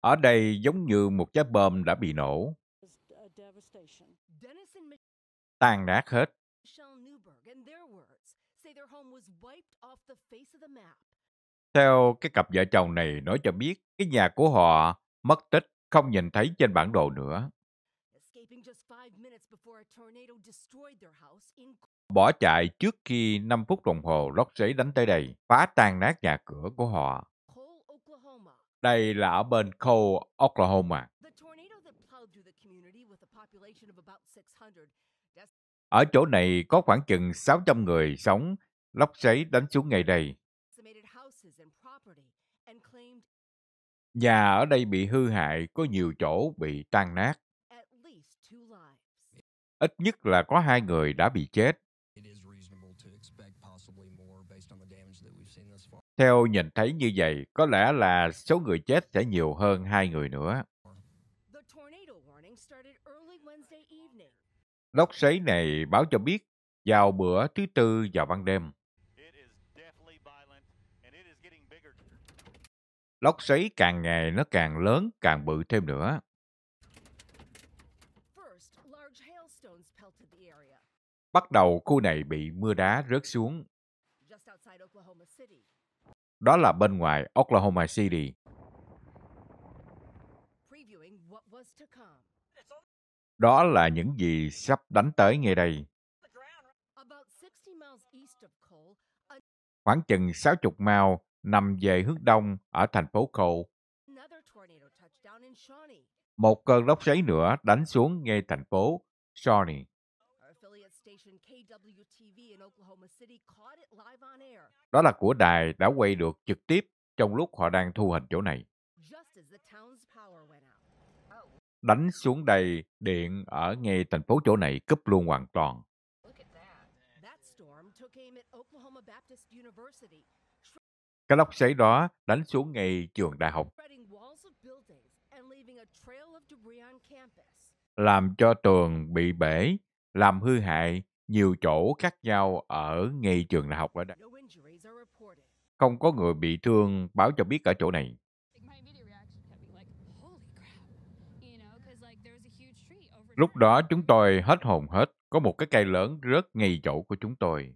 Ở đây giống như một trái bom đã bị nổ. Tàn uh, nát hết. Theo cái cặp vợ chồng này nói cho biết, cái nhà của họ mất tích, không nhìn thấy trên bản đồ nữa. Bỏ chạy trước khi 5 phút đồng hồ lốc xoáy đánh tới đây, phá tan nát nhà cửa của họ. Đây là ở bên Cole, Oklahoma. Ở chỗ này có khoảng chừng 600 người sống, lốc xoáy đánh xuống ngày đây. Nhà ở đây bị hư hại, có nhiều chỗ bị tan nát. Ít nhất là có hai người đã bị chết. Theo nhìn thấy như vậy, có lẽ là số người chết sẽ nhiều hơn hai người nữa. Lốc xoáy này báo cho biết vào bữa thứ tư vào ban đêm. Lốc xoáy càng ngày nó càng lớn, càng bự thêm nữa. Bắt đầu khu này bị mưa đá rớt xuống đó là bên ngoài Oklahoma City. Đó là những gì sắp đánh tới ngay đây. Khoảng chừng 60 mao nằm về hướng đông ở thành phố Cole. Một cơn lốc xoáy nữa đánh xuống ngay thành phố Shawnee. Đó là của đài đã quay được trực tiếp trong lúc họ đang thu hình chỗ này. Đánh xuống đầy điện ở ngay thành phố chỗ này cúp luôn hoàn toàn. Cái lốc xoáy đó đánh xuống ngay trường đại học, làm cho tường bị bể làm hư hại nhiều chỗ khác nhau ở ngay trường đại học ở đây. Không có người bị thương báo cho biết ở chỗ này. Lúc đó chúng tôi hết hồn hết, có một cái cây lớn rớt ngay chỗ của chúng tôi.